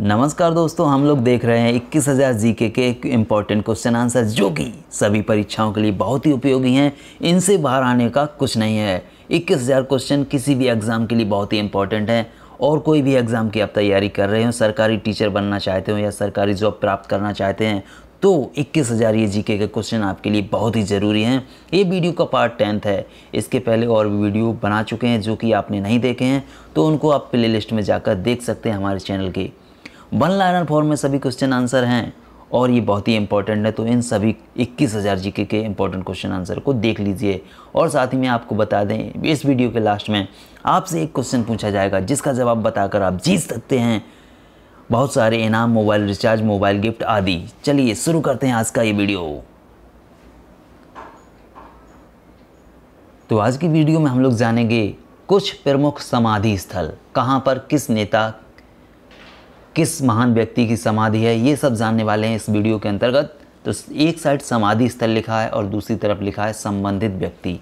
नमस्कार दोस्तों हम लोग देख रहे हैं इक्कीस हज़ार जी के एक इम्पॉर्टेंट क्वेश्चन आंसर जो कि सभी परीक्षाओं के लिए बहुत ही उपयोगी हैं इनसे बाहर आने का कुछ नहीं है इक्कीस हज़ार क्वेश्चन किसी भी एग्ज़ाम के लिए बहुत ही इंपॉर्टेंट हैं और कोई भी एग्ज़ाम की आप तैयारी कर रहे हो सरकारी टीचर बनना चाहते हो या सरकारी जॉब प्राप्त करना चाहते हैं तो इक्कीस हज़ार ये जी के क्वेश्चन आपके लिए बहुत ही ज़रूरी हैं ये वीडियो का पार्ट टेंथ है इसके पहले और भी वीडियो बना चुके हैं जो कि आपने नहीं देखे हैं तो उनको आप प्ले लिस्ट में जाकर देख सकते हैं हमारे चैनल की वन लाइनर फॉर्म में सभी क्वेश्चन आंसर हैं और ये बहुत ही इंपॉर्टेंट है तो इन सभी इक्कीस हज़ार जी के इंपॉर्टेंट क्वेश्चन आंसर को देख लीजिए और साथ ही में आपको बता दें इस वीडियो के लास्ट में आपसे एक क्वेश्चन पूछा जाएगा जिसका जवाब बताकर आप जीत सकते हैं बहुत सारे इनाम मोबाइल रिचार्ज मोबाइल गिफ्ट आदि चलिए शुरू करते हैं आज का ये वीडियो तो आज की वीडियो में हम लोग जानेंगे कुछ प्रमुख समाधि स्थल कहाँ पर किस नेता किस महान व्यक्ति की समाधि है ये सब जानने वाले हैं इस वीडियो के अंतर्गत तो एक साइड समाधि स्थल लिखा है और दूसरी तरफ लिखा है संबंधित व्यक्ति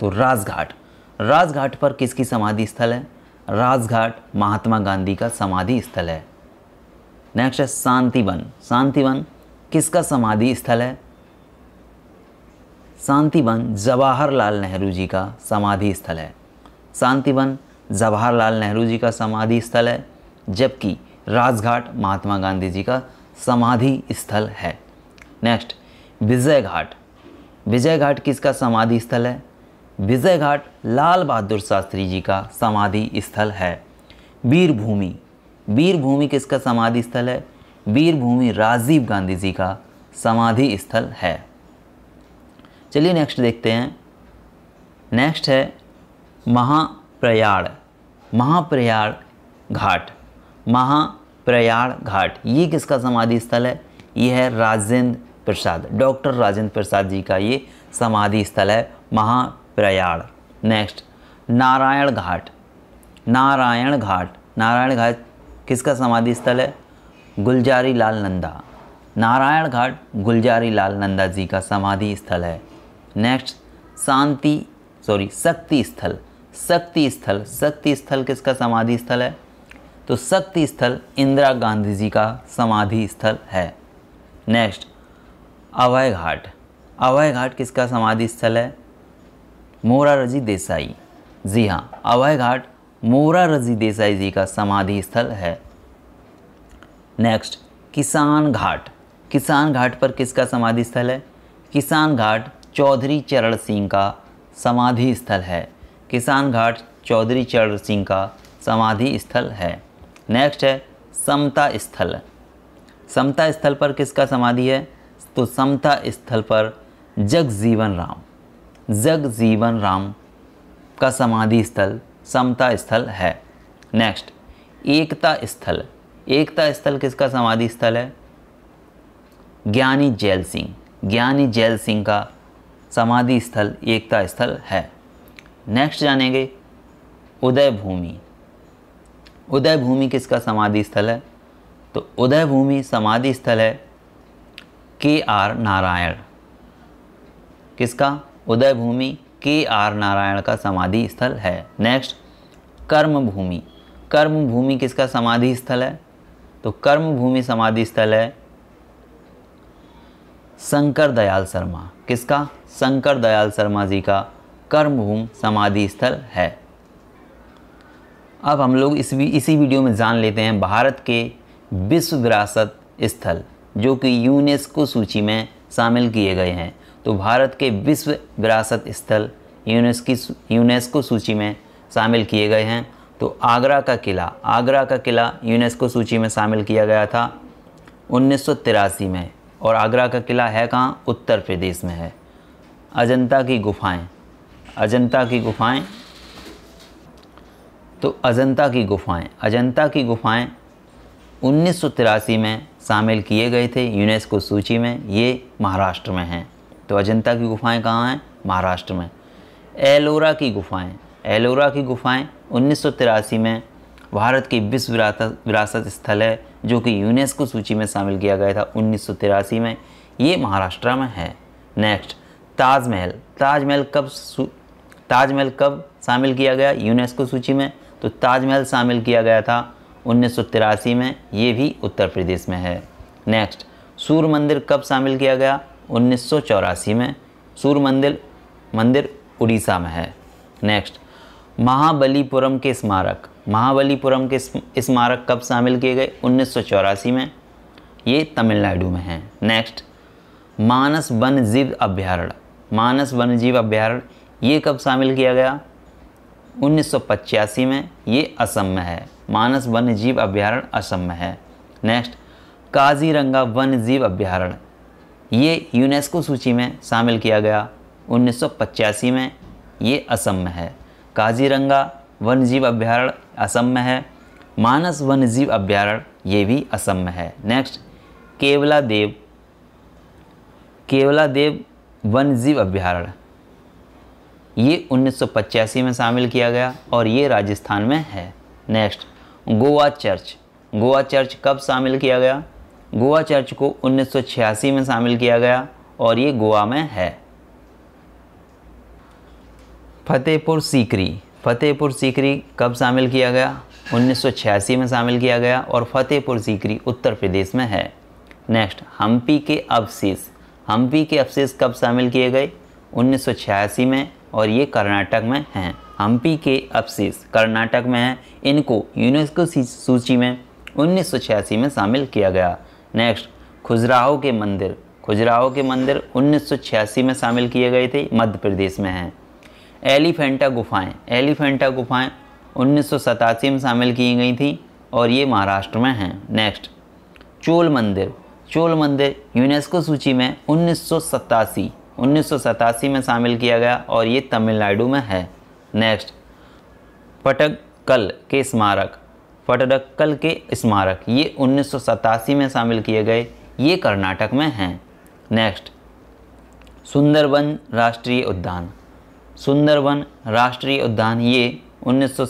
तो राजघाट राजघाट पर किसकी समाधि स्थल है राजघाट महात्मा गांधी का समाधि स्थल है नेक्स्ट है शांतिवन शांतिवन किसका समाधि स्थल है शांतिवन जवाहरलाल नेहरू जी का समाधि स्थल है शांतिवन जवाहरलाल नेहरू जी का समाधि स्थल है जबकि राजघाट महात्मा गांधी जी का समाधि स्थल है नेक्स्ट विजय घाट विजय घाट किसका समाधि स्थल है विजय घाट लाल बहादुर शास्त्री जी का समाधि स्थल है वीरभूमि वीरभूमि किसका समाधि स्थल है वीरभूमि राजीव गांधी जी का समाधि स्थल है चलिए नेक्स्ट देखते हैं नेक्स्ट है महाप्रयाड़ महाप्रयाड़ घाट महाप्रयाण घाट ये किसका समाधि स्थल है ये है राजेंद्र प्रसाद डॉक्टर राजेंद्र प्रसाद जी का ये समाधि स्थल है महाप्रयाण नेक्स्ट नारायण घाट नारायण घाट नारायण घाट किसका समाधि स्थल है गुलजारी लाल नंदा नारायण घाट गुलजारी लाल नंदा जी का समाधि स्थल है नेक्स्ट शांति सॉरी शक्ति स्थल शक्ति स्थल शक्ति स्थल किसका समाधि स्थल है तो शक्ति स्थल इंदिरा गांधी जी का समाधि स्थल है नेक्स्ट अवय घाट अवय घाट किसका समाधि स्थल है मोरारजी देसाई जी हाँ अवय घाट मोरारजी देसाई जी का समाधि स्थल है नेक्स्ट किसान घाट किसान घाट पर किसका समाधि स्थल है किसान घाट चौधरी चरण सिंह का समाधि स्थल है किसान घाट चौधरी चरण सिंह का समाधि स्थल है नेक्स्ट है समता स्थल समता स्थल पर किसका समाधि है तो समता स्थल पर जग जीवन राम जग जीवन राम का समाधि स्थल समता स्थल है नेक्स्ट एकता स्थल एकता स्थल किसका समाधि स्थल है ज्ञानी जैल सिंह ज्ञानी जैल सिंह का समाधि स्थल एकता स्थल है नेक्स्ट जानेंगे उदय भूमि उदय भूमि किसका समाधि स्थल है तो उदय भूमि समाधि स्थल है के आर नारायण किसका उदय भूमि के आर नारायण का समाधि स्थल है नेक्स्ट कर्म भूमि कर्म भूमि किसका समाधि स्थल है तो कर्म भूमि समाधि स्थल है शंकर दयाल शर्मा किसका शंकर दयाल शर्मा जी का कर्मभूमि समाधि स्थल है अब हम लोग इस भी इसी वीडियो में जान लेते हैं भारत के विश्व विरासत स्थल जो कि यूनेस्को सूची में शामिल किए गए हैं तो भारत के विश्व विरासत स्थल यूनेस्की यूनेस्को सूची में शामिल किए गए हैं तो आगरा का किला आगरा का किला यूनेस्को सूची में शामिल किया गया था उन्नीस में और आगरा का किला है कहाँ उत्तर प्रदेश में है अजंता की गुफाएं अजंता की गुफाएं तो अजंता की गुफाएं अजंता की गुफाएं उन्नीस में शामिल किए गए थे यूनेस्को सूची में ये महाराष्ट्र में हैं तो अजंता की गुफाएं कहाँ हैं महाराष्ट्र में एलोरा की गुफाएं एलोरा की गुफाएं उन्नीस में भारत की विश्व विरासत स्थल है जो कि यूनेस्को सूची में शामिल किया गया था उन्नीस में ये महाराष्ट्र में है नेक्स्ट ताजमहल ताजमहल कब ताजमहल कब शामिल किया गया यूनेस्को सूची में तो ताजमहल शामिल किया गया था उन्नीस में ये भी उत्तर प्रदेश में है नेक्स्ट सूर्य मंदिर कब शामिल किया गया उन्नीस में सूर्य मंदिर मंदिर उड़ीसा में है नेक्स्ट महाबलीपुरम के स्मारक महाबलीपुरम के स्मारक कब शामिल किए गए उन्नीस में ये तमिलनाडु में है नेक्स्ट मानस वन जीव अभ्यारण्य मानस जीव अभ्यारण्य ये कब शामिल किया गया 1985 में ये असम में है मानस वन्य जीव अभ्यारण्य असम में है नेक्स्ट काजीरंगा वन्य जीव अभ्यारण्य ये यूनेस्को सूची में शामिल किया गया 1985 में ये असम में है काजीरंगा वन्य जीव अभ्यारण्य असम में है मानस वन्य जीव अभ्यारण्य ये भी असम में है नेक्स्ट केवला देव केवला देव वन्य जीव अभ्यारण्य ये उन्नीस में शामिल किया गया और ये राजस्थान में है next Goa church Goa church कब शामिल किया गया गोवा चर्च को उन्नीस में शामिल किया गया और ये गोवा में है फतेहपुर सीकरी फतेहपुर सीकरी कब शामिल किया गया 1986 में शामिल किया गया और फतेहपुर सीकरी उत्तर प्रदेश में है नेक्स्ट हम्पी के अवशेष हम्पी के अवशेष कब शामिल किए गए 1986 में और ये कर्नाटक में हैं हम्पी के अवशेष कर्नाटक में हैं इनको यूनेस्को सूची में उन्नीस में शामिल किया गया नेक्स्ट खुजराहो के मंदिर खुजराहो के मंदिर उन्नीस में शामिल किए गए थे मध्य प्रदेश में हैं एलिफेंटा गुफाएं एलिफेंटा गुफाएं उन्नीस में शामिल की गई थी और ये महाराष्ट्र में हैं नेक्स्ट चोल मंदिर चोल मंदिर यूनेस्को सूची में उन्नीस उन्नीस में शामिल किया गया और ये तमिलनाडु में है नेक्स्ट पटक्कल के स्मारक पटडक्कल के स्मारक ये उन्नीस में शामिल किए गए ये कर्नाटक में हैं नेक्स्ट सुंदरवन राष्ट्रीय उद्यान सुंदरवन राष्ट्रीय उद्यान ये उन्नीस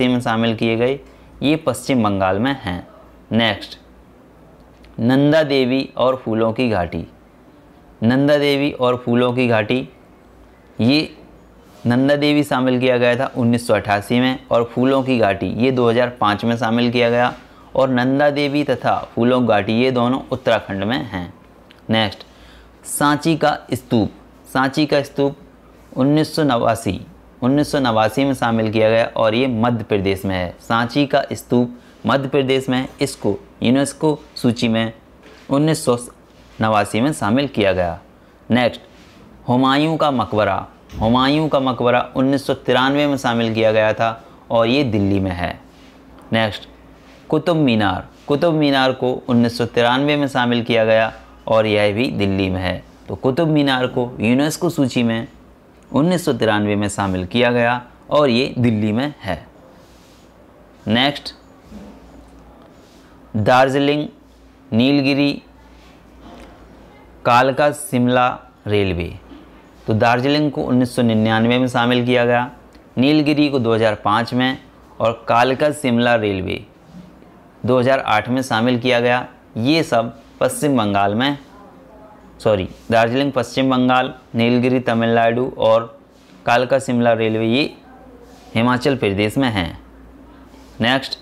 में शामिल किए गए ये पश्चिम बंगाल में हैं नेक्स्ट नंदा देवी और फूलों की घाटी नंदा देवी और फूलों की घाटी ये नंदा देवी शामिल किया गया था 1988 में और फूलों की घाटी ये 2005 में शामिल किया गया और नंदा देवी तथा फूलों की घाटी ये दोनों उत्तराखंड में हैं नेक्स्ट सांची का स्तूप सांची का स्तूप उन्नीस सौ में शामिल किया गया और ये मध्य प्रदेश में है सांची का स्तूप मध्य प्रदेश में इसको यूनेस्को सूची में उन्नीस नवासी में शामिल किया गया नेक्स्ट हुमायूं का मकबरा हुमायूं का मकबरा उन्नीस में शामिल किया गया था और ये दिल्ली में है नेक्स्ट कुतुब मीनार कुतुब मीनार को उन्नीस में शामिल किया गया और यह भी दिल्ली में है तो कुतुब मीनार को यूनेस्को सूची में उन्नीस में शामिल किया गया और ये दिल्ली में है नेक्स्ट दार्जिलिंग नीलगिरी कालका शिमला रेलवे तो दार्जिलिंग को 1999 में शामिल किया गया नीलगिरी को 2005 में और कालका शिमला रेलवे 2008 में शामिल किया गया ये सब पश्चिम बंगाल में सॉरी दार्जिलिंग पश्चिम बंगाल नीलगिरी तमिलनाडु और कालका शिमला रेलवे ये हिमाचल प्रदेश में हैं नेक्स्ट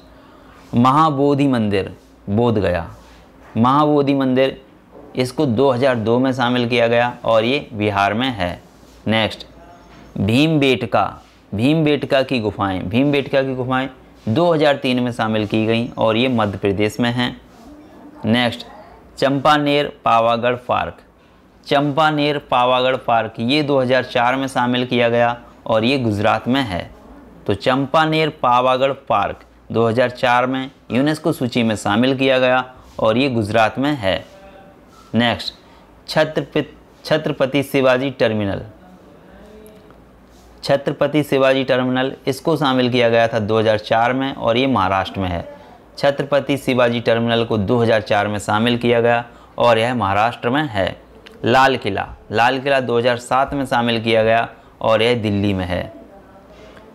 महाबोधि मंदिर बोध गया महाबोधि मंदिर इसको 2002 में शामिल किया गया और ये बिहार में है next Bhimbetka Bhimbetka की गुफाएं बेटका की गुफाएं 2003 में शामिल की गई और ये मध्य प्रदेश में हैं next Champaner Pavagadh park Champaner Pavagadh park ये 2004 में शामिल किया गया और ये गुजरात में है तो चंपानेर पावागढ़ पार्क 2004 में यूनेस्को सूची में शामिल किया गया और ये गुजरात में है next Chhatrapati Chhatrapati Shivaji terminal Chhatrapati Shivaji terminal इसको शामिल किया गया था 2004 में और ये महाराष्ट्र में है छत्रपति शिवाजी टर्मिनल को 2004 में शामिल किया गया और यह महाराष्ट्र में है लाल किला लाल किला 2007 में शामिल किया गया और यह दिल्ली में है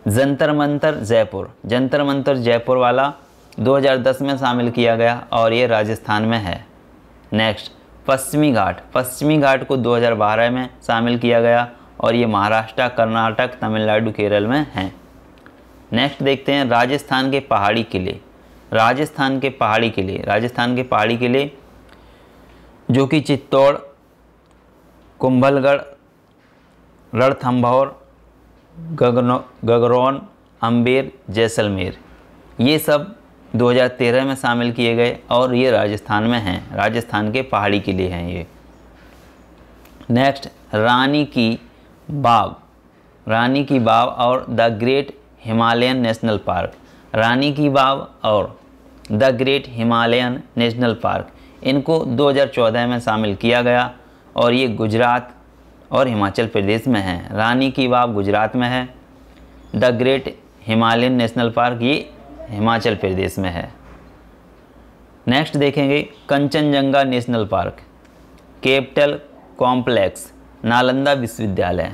जंतर मंतर जयपुर जंतर मंतर जयपुर वाला 2010 में शामिल किया गया और ये राजस्थान में है नेक्स्ट पश्चिमी घाट पश्चिमी घाट को 2012 में शामिल किया गया और ये महाराष्ट्र कर्नाटक तमिलनाडु केरल में हैं नेक्स्ट देखते हैं राजस्थान के पहाड़ी किले राजस्थान के पहाड़ी किले राजस्थान के पहाड़ी किले जो कि चित्तौड़ कुंभलगढ़ रणथम्भौर गगरौन अम्बेर जैसलमेर ये सब 2013 में शामिल किए गए और ये राजस्थान में हैं राजस्थान के पहाड़ी के लिए हैं ये नेक्स्ट रानी की बाव रानी की बाव और the great Himalayan national park Rani ki Vav और the great Himalayan national park इनको 2014 में शामिल किया गया और ये गुजरात और हिमाचल प्रदेश में है रानी की बाव गुजरात में है the great Himalayan national park ये हिमाचल प्रदेश में है नेक्स्ट देखेंगे Kanchenjunga national park capital complex Nalanda विश्वविद्यालय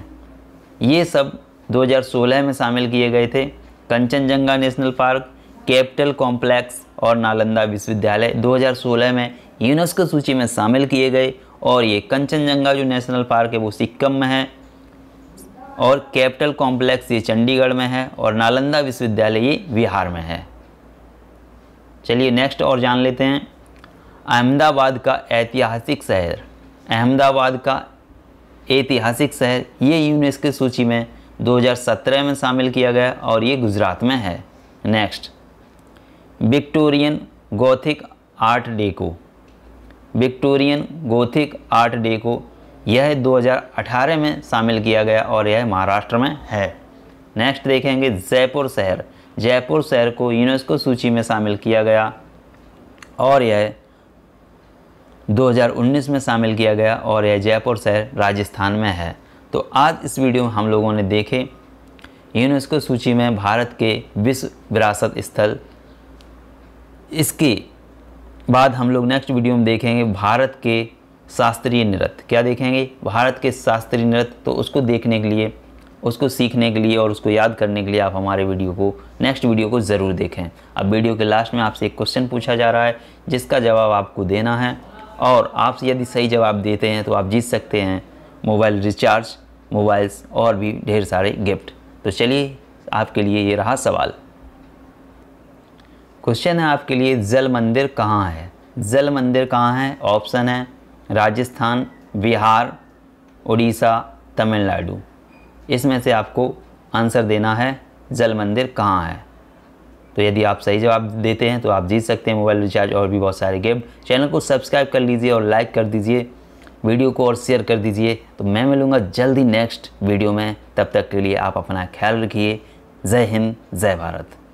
ये सब 2016 में शामिल किए गए थे Kanchenjunga national park capital complex और नालंदा विश्वविद्यालय 2016 में यूनेस्को सूची में शामिल किए गए और ये कंचनजंगा जो नेशनल पार्क है वो सिक्किम में है और कैपिटल कॉम्प्लेक्स ये चंडीगढ़ में है और नालंदा विश्वविद्यालय ये बिहार में है चलिए नेक्स्ट और जान लेते हैं अहमदाबाद का ऐतिहासिक शहर अहमदाबाद का ऐतिहासिक शहर ये यूनेस्को सूची में 2017 में शामिल किया गया और ये गुजरात में है next Victorian Gothic art deco Victorian Gothic art deco यह 2018 में शामिल किया गया और यह महाराष्ट्र में है नेक्स्ट देखेंगे जयपुर शहर जयपुर शहर को यूनेस्को सूची में शामिल किया गया और यह 2019 में शामिल किया गया और यह जयपुर शहर राजस्थान में है तो आज इस वीडियो में हम लोगों ने देखे यूनेस्को सूची में भारत के विश्व विरासत स्थल इसके बाद हम लोग नेक्स्ट वीडियो में देखेंगे भारत के शास्त्रीय नृत्य क्या देखेंगे भारत के शास्त्रीय नृत्य तो उसको देखने के लिए उसको सीखने के लिए और उसको याद करने के लिए आप हमारे वीडियो को नेक्स्ट वीडियो को ज़रूर देखें अब वीडियो के लास्ट में आपसे एक क्वेश्चन पूछा जा रहा है जिसका जवाब आपको देना है और आप यदि सही जवाब देते हैं तो आप जीत सकते हैं मोबाइल रिचार्ज मोबाइल्स और भी ढेर सारे गिफ्ट तो चलिए आपके लिए ये रहा सवाल क्वेश्चन है आपके लिए जल मंदिर कहाँ है जल मंदिर कहाँ है ऑप्शन है राजस्थान बिहार उड़ीसा तमिलनाडु इसमें से आपको आंसर देना है जल मंदिर कहाँ है तो यदि आप सही जवाब देते हैं तो आप जीत सकते हैं मोबाइल रिचार्ज और भी बहुत सारे गेम चैनल को सब्सक्राइब कर लीजिए और लाइक कर दीजिए वीडियो को और शेयर कर दीजिए तो मैं मिलूँगा जल्दी नेक्स्ट वीडियो में तब तक के लिए आप अपना ख्याल रखिए जय हिंद जय भारत